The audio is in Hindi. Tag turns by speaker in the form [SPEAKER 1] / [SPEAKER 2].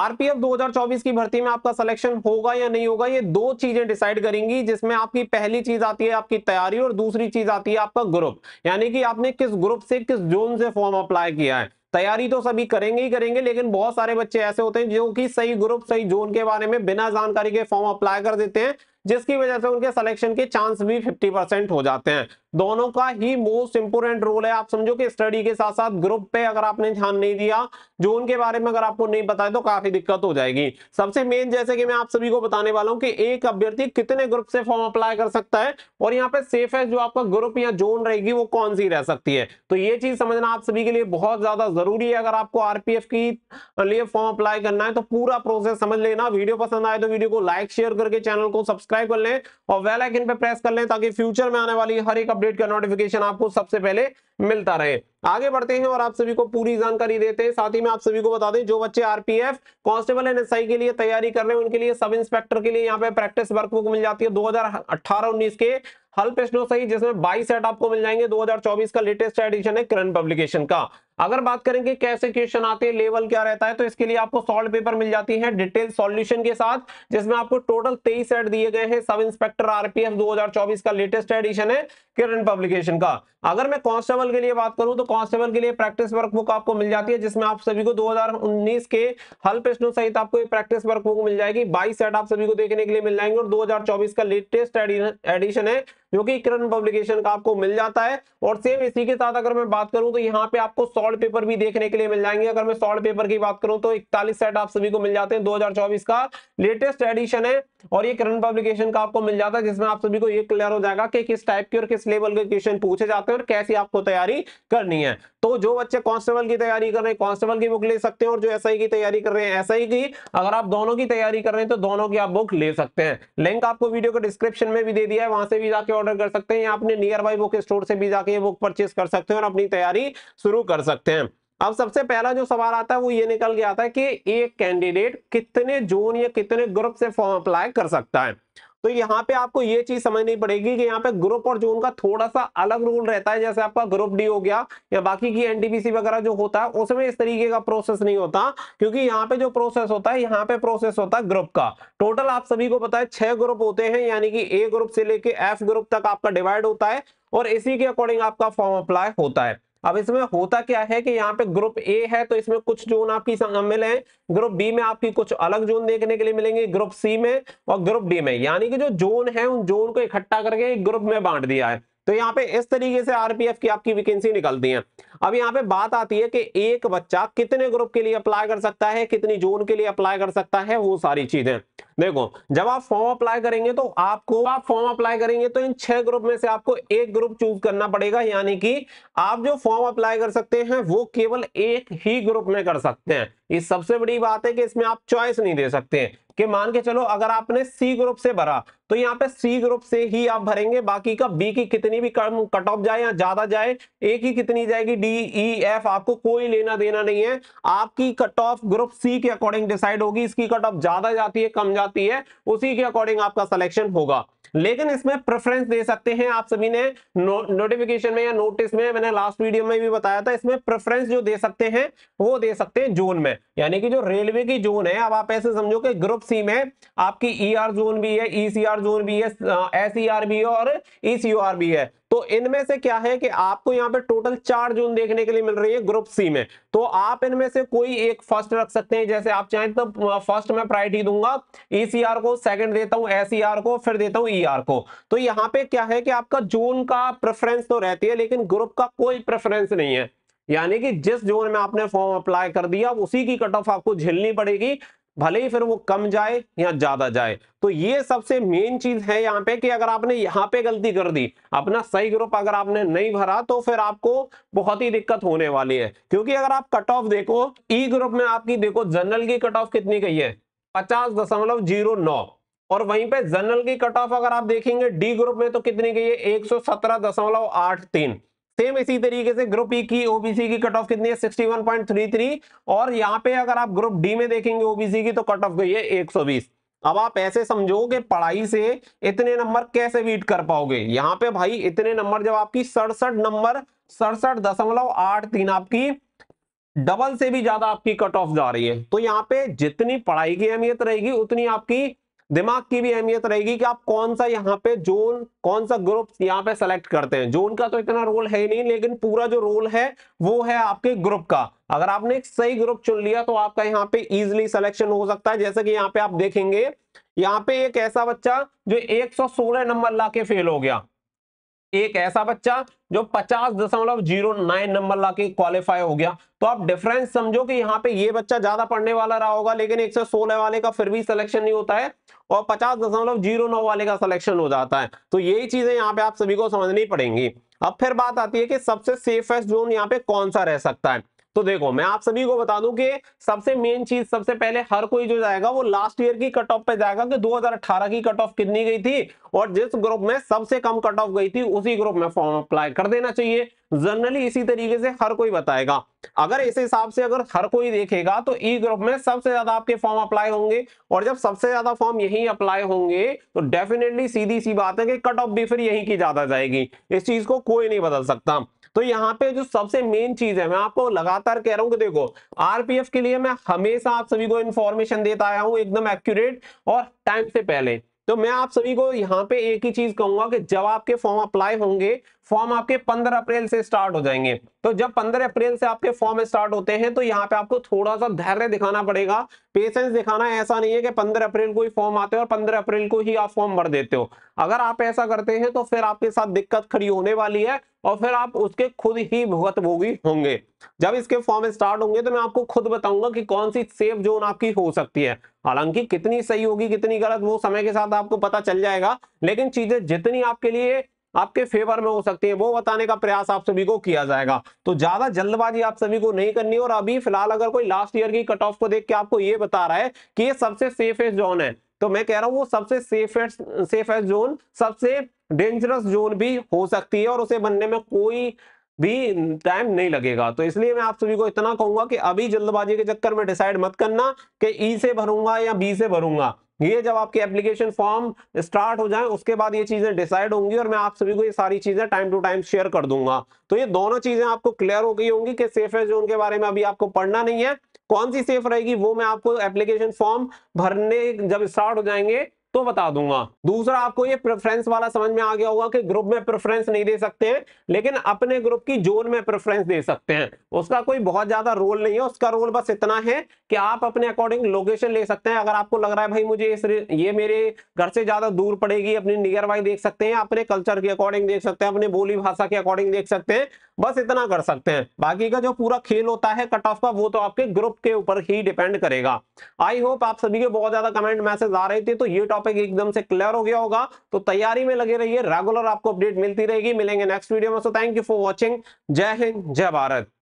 [SPEAKER 1] आरपीएफ 2024 की भर्ती में आपका सिलेक्शन होगा या नहीं होगा ये दो चीजें डिसाइड करेंगी जिसमें आपकी पहली चीज आती है आपकी तैयारी और दूसरी चीज आती है आपका ग्रुप यानी कि आपने किस ग्रुप से किस जोन से फॉर्म अप्लाई किया है तैयारी तो सभी करेंगे ही करेंगे लेकिन बहुत सारे बच्चे ऐसे होते हैं जो कि सही ग्रुप सही जोन के बारे में बिना जानकारी के फॉर्म अप्लाई कर देते हैं जिसकी वजह से उनके सिलेक्शन के चांस भी 50 परसेंट हो जाते हैं दोनों का ही मोस्ट इंपोर्टेंट रोल है आप समझो कि स्टडी के साथ साथ ग्रुप पे अगर आपने ध्यान नहीं दिया जो उनके बारे में अगर आपको नहीं पता है तो काफी दिक्कत हो जाएगी सबसे मेन जैसे कि मैं आप सभी को बताने वाला हूं कि एक अभ्यर्थी कितने ग्रुप से फॉर्म अप्लाई कर सकता है और यहाँ पे सेफेस्ट जो आपका ग्रुप या जोन रहेगी वो कौन सी रह सकती है तो ये चीज समझना आप सभी के लिए बहुत ज्यादा जरूरी है अगर आपको आरपीएफ की लिए फॉर्म अप्लाई करना है तो पूरा प्रोसेस समझ लेना वीडियो पसंद आए तो वीडियो को लाइक शेयर करके चैनल को सब्सक्राइब कर लें और वेल आइकन पे प्रेस कर लें ताकि फ्यूचर में आने वाली हर एक अपडेट अपडेट का नोटिफिकेशन आपको सबसे पहले मिलता रहे आगे बढ़ते हैं और आप सभी को पूरी जानकारी देते हैं साथ ही में आप सभी को बता दें जो बच्चे आरपीएफ कांस्टेबल एनएसआई के लिए तैयारी कर रहे हैं उनके लिए सब इंस्पेक्टर के लिए यहाँ पे प्रैक्टिस वर्कबुक मिल जाती है 2018-19 के हल प्रश्नों सही जिसमें 22 सेट आपको मिल जाएंगे 2024 का लेटेस्ट एडिशन है करंट पब्लिकेशन का अगर बात करें कि कैसे क्वेश्चन आते हैं लेवल क्या रहता है तो इसके लिए आपको सॉल्व पेपर मिल जाती है डिटेल सॉल्यूशन के साथ जिसमें आपको टोटल तेईस एड दिए गए हैं सब इंस्पेक्टर आरपीएफ 2024 का लेटेस्ट एडिशन है किरण पब्लिकेशन का अगर मैं कांस्टेबल के लिए बात करूं तो कांस्टेबल के लिए प्रैक्टिस वर्कबुक आपको मिल जाती है जिसमें आप सभी को दो के हल प्रश्नों सहित आपको प्रैक्टिस वर्कबुक मिल जाएगी बाईस सेट आप सभी को देखने के लिए मिल जाएंगे और दो का लेटेस्ट एडिशन है जो कि किरण पब्लिकेशन का आपको मिल जाता है और सेम इसी के साथ अगर मैं बात करूं तो यहाँ पे आपको सॉल्ट पेपर भी देखने के लिए मिल जाएंगे अगर मैं सॉल्ट पेपर की बात करूं तो इकतालीस सेट आप सभी को मिल जाते हैं दो का लेटेस्ट एडिशन है और ये किरण पब्लिकेशन का आपको मिल जाता है जिसमें आप सभी को ये क्लियर हो जाएगा कि किस टाइप के और किस लेवल के क्वेश्चन पूछे जाते हैं और कैसी आपको तैयारी करनी है तो जो बच्चे कांस्टेबल की तैयारी कर रहे हैं कांस्टेबल की बुक ले सकते हैं और जो एसआई की तैयारी कर रहे हैं एसआई की अगर आप दोनों की तैयारी कर रहे हैं तो दोनों की आप बुक ले सकते हैं लिंक आपको वीडियो को डिस्क्रिप्शन में भी दे दिया है वहां से भी जाके ऑर्डर कर सकते हैं या अपने नियर बाई बुक स्टोर से भी जाके ये बुक परचेज कर सकते हैं और अपनी तैयारी शुरू कर सकते हैं अब सबसे पहला जो सवाल आता है वो ये निकल के आता है कि एक कैंडिडेट कितने जोन या कितने ग्रुप से फॉर्म अप्लाई कर सकता है तो यहाँ पे आपको ये चीज समझनी पड़ेगी कि यहाँ पे ग्रुप और जोन का थोड़ा सा अलग रूल रहता है जैसे आपका ग्रुप डी हो गया या बाकी की एनटीपीसी वगैरह जो होता है उसमें इस तरीके का प्रोसेस नहीं होता क्योंकि यहाँ पे जो प्रोसेस होता है यहाँ पे प्रोसेस होता है ग्रुप का टोटल आप सभी को पता है छह ग्रुप होते हैं यानी कि ए ग्रुप से लेके एफ ग्रुप तक आपका डिवाइड होता है और इसी के अकॉर्डिंग आपका फॉर्म अप्लाई होता है अब इसमें होता क्या है कि यहाँ पे ग्रुप ए है तो इसमें कुछ जोन आपकी मिले हैं ग्रुप बी में आपकी कुछ अलग जोन देखने के लिए मिलेंगे ग्रुप सी में और ग्रुप डी में यानी कि जो जोन है उन जोन को इकट्ठा करके एक ग्रुप में बांट दिया है तो यहाँ पे इस तरीके से आरपीएफ की आपकी वैकेंसी निकलती है अब यहाँ पे बात आती है कि एक बच्चा कितने ग्रुप के लिए अप्लाई कर सकता है कितनी जोन के लिए अप्लाई कर सकता है वो सारी चीजें देखो जब आप फॉर्म अप्लाई करेंगे तो आपको आप फॉर्म अप्लाई करेंगे तो इन छह ग्रुप में से आपको एक ग्रुप चूज करना पड़ेगा यानी कि आप जो फॉर्म अप्लाई कर सकते हैं वो केवल एक ही ग्रुप में कर सकते हैं ये सबसे बड़ी बात है कि इसमें आप चॉइस नहीं दे सकते कि मान के चलो अगर आपने सी ग्रुप से भरा तो यहाँ पे सी ग्रुप से ही आप भरेंगे बाकी का बी की कितनी भी कम कट ऑफ जाए या ज्यादा जाए ए की कितनी जाएगी डी ई एफ आपको कोई लेना देना नहीं है आपकी कट ऑफ ग्रुप सी के अकॉर्डिंग डिसाइड होगी इसकी कट ऑफ ज्यादा जाती है कम जाती है उसी के अकॉर्डिंग आपका सिलेक्शन होगा लेकिन इसमें प्रेफरेंस दे सकते हैं आप सभी ने नो, नोटिफिकेशन में या नोटिस में मैंने लास्ट वीडियो में भी बताया था इसमें प्रेफरेंस जो दे सकते हैं वो दे सकते हैं जोन में यानी कि जो रेलवे की जोन है अब आप ऐसे समझो कि ग्रुप सी है आपकी ई ER जोन भी है ई ER जोन भी है एस e भी है और ई e भी है तो इनमें से क्या है कि आपको यहाँ पे टोटल चार जोन देखने के लिए मिल रही है ग्रुप सी में तो आप इनमें से कोई एक फर्स्ट रख सकते हैं जैसे आप चाहें तो फर्स्ट में प्रायोरिटी दूंगा ईसीआर e को सेकंड देता हूं एसईआर को फिर देता हूं ईआर को तो यहाँ पे क्या है कि आपका जोन का प्रेफरेंस तो रहती है लेकिन ग्रुप का कोई प्रेफरेंस नहीं है यानी कि जिस जोन में आपने फॉर्म अप्लाई कर दिया उसी की कट ऑफ आपको झेलनी पड़ेगी भले ही फिर वो कम जाए या ज्यादा जाए तो ये सबसे मेन चीज है यहाँ पे कि अगर आपने यहाँ पे गलती कर दी अपना सही ग्रुप अगर आपने नहीं भरा तो फिर आपको बहुत ही दिक्कत होने वाली है क्योंकि अगर आप कट ऑफ देखो ई e ग्रुप में आपकी देखो जनरल की कट ऑफ कितनी गई है पचास दशमलव जीरो नौ और वहीं पे जनरल की कट ऑफ अगर आप देखेंगे डी ग्रुप में तो कितनी गई है एक सौ सत्रह दशमलव आठ तीन सेम इसी तरीके से ग्रुप ई e की ओबीसी की कट ऑफ कितनी है 61.33 और यहाँ पे अगर आप ग्रुप डी में देखेंगे ओबीसी की तो कट ऑफ गई है 120 अब आप ऐसे समझो कि पढ़ाई से इतने नंबर कैसे बीट कर पाओगे यहाँ पे भाई इतने नंबर जब आपकी सड़सठ नंबर सड़सठ दशमलव आठ तीन आपकी डबल से भी ज्यादा आपकी कट ऑफ जा रही है तो यहाँ पे जितनी पढ़ाई की अहमियत रहेगी उतनी आपकी दिमाग की भी अहमियत रहेगी कि आप कौन सा यहाँ पे जोन कौन सा ग्रुप यहाँ पे सेलेक्ट करते हैं जोन का तो इतना रोल है ही नहीं लेकिन पूरा जो रोल है वो है आपके ग्रुप का अगर आपने एक सही ग्रुप चुन लिया तो आपका यहाँ पे इजिली सिलेक्शन हो सकता है जैसे कि यहाँ पे आप देखेंगे यहाँ पे एक ऐसा बच्चा जो 116 नंबर ला के फेल हो गया एक ऐसा बच्चा जो पचास दशमलव जीरो नाइन नंबर लाके क्वालिफाई हो गया तो आप डिफरेंस समझो कि यहाँ पे ये बच्चा ज्यादा पढ़ने वाला रहा होगा लेकिन एक सौ सोलह वाले का फिर भी सिलेक्शन नहीं होता है और पचास दशमलव जीरो नौ वाले का सिलेक्शन हो जाता है तो यही चीजें यहाँ पे आप सभी को समझनी पड़ेंगी अब फिर बात आती है कि सबसे सेफेस्ट जोन यहाँ पे कौन सा रह सकता है तो देखो मैं आप सभी को बता दूं कि सबसे मेन चीज सबसे पहले हर कोई जो जाएगा वो लास्ट ईयर की कट ऑफ पे जाएगा कि 2018 की कट ऑफ कितनी गई थी और जिस ग्रुप में सबसे कम कट ऑफ गई थी उसी ग्रुप में फॉर्म अप्लाई कर देना चाहिए जनरली इसी तरीके से हर कोई बताएगा अगर इस हिसाब से अगर हर कोई देखेगा तो ई e ग्रुप में सबसे ज्यादा आपके फॉर्म अप्लाई होंगे और जब सबसे ज्यादा फॉर्म यही अप्लाई होंगे तो डेफिनेटली सीधी सी बात है कि कट ऑफ भी फिर यही की ज्यादा जाएगी इस चीज को कोई नहीं बदल सकता तो यहाँ पे जो सबसे मेन चीज है मैं आपको लगातार कह रहा हूँ कि देखो आरपीएफ के लिए मैं हमेशा आप सभी को इन्फॉर्मेशन देता आया हूँ एकदम एक्यूरेट और टाइम से पहले तो मैं आप सभी को यहाँ पे एक ही चीज कहूंगा कि जब आपके फॉर्म अप्लाई होंगे फॉर्म आपके 15 अप्रैल से स्टार्ट हो जाएंगे तो जब 15 अप्रैल से आपके फॉर्म स्टार्ट होते हैं तो यहाँ पे आपको थोड़ा सा धैर्य दिखाना पड़ेगा पेशेंस दिखाना ऐसा नहीं है कि 15 अप्रैल को ही फॉर्म आते हो और 15 अप्रैल को ही आप फॉर्म भर देते हो अगर आप ऐसा करते हैं तो फिर आपके साथ दिक्कत खड़ी होने वाली है और फिर आप उसके खुद ही भुगत भोगी होंगे जब इसके फॉर्म स्टार्ट होंगे तो मैं आपको खुद बताऊंगा कि कौन सी सेफ जोन आपकी हो सकती है हालांकि कितनी सही होगी कितनी गलत वो समय के साथ आपको पता चल जाएगा लेकिन चीजें जितनी आपके लिए आपके फेवर में हो सकती है वो बताने का प्रयास आप सभी को किया जाएगा तो ज्यादा जल्दबाजी आप सभी को नहीं करनी और अभी फिलहाल अगर कोई लास्ट ईयर की कट ऑफ को देख के आपको ये बता रहा है कि ये सबसे सेफेस्ट जोन है तो मैं कह रहा हूँ वो सबसे सेफेस्ट सेफेस्ट जोन सबसे डेंजरस जोन भी हो सकती है और उसे बनने में कोई भी टाइम नहीं लगेगा तो इसलिए मैं आप सभी को इतना कहूंगा कि अभी जल्दबाजी के चक्कर में डिसाइड मत करना कि ई e से भरूंगा या बी से भरूंगा ये जब आपके एप्लीकेशन फॉर्म स्टार्ट हो जाए उसके बाद ये चीजें डिसाइड होंगी और मैं आप सभी को ये सारी चीजें टाइम टू टाइम शेयर कर दूंगा तो ये दोनों चीजें आपको क्लियर हो गई होंगी कि सेफेस्ट जोन के बारे में अभी आपको पढ़ना नहीं है कौन सी सेफ रहेगी वो मैं आपको एप्लीकेशन फॉर्म भरने जब स्टार्ट हो जाएंगे तो बता दूंगा दूसरा आपको ये प्रेफरेंस वाला समझ में आ गया होगा कि ग्रुप में प्रेफरेंस नहीं दे सकते हैं लेकिन अपने ग्रुप की जोन में प्रेफरेंस दे सकते हैं उसका कोई बहुत ज्यादा रोल नहीं है उसका रोल बस इतना है कि आप अपने अकॉर्डिंग लोकेशन ले सकते हैं अगर आपको लग रहा है भाई मुझे इस ये मेरे घर से ज्यादा दूर पड़ेगी अपनी नियर बाई देख सकते हैं अपने कल्चर के अकॉर्डिंग देख सकते हैं अपने बोली भाषा के अकॉर्डिंग देख सकते हैं बस इतना कर सकते हैं बाकी का जो पूरा खेल होता है कट ऑफ का वो तो आपके ग्रुप के ऊपर ही डिपेंड करेगा आई होप आप सभी के बहुत ज्यादा कमेंट मैसेज आ रहे थे तो ये टॉपिक टॉपिक एकदम से क्लियर हो गया होगा तो तैयारी में लगे रहिए रेगुलर आपको अपडेट मिलती रहेगी मिलेंगे नेक्स्ट वीडियो में so thank you for watching जय हिंद जय भारत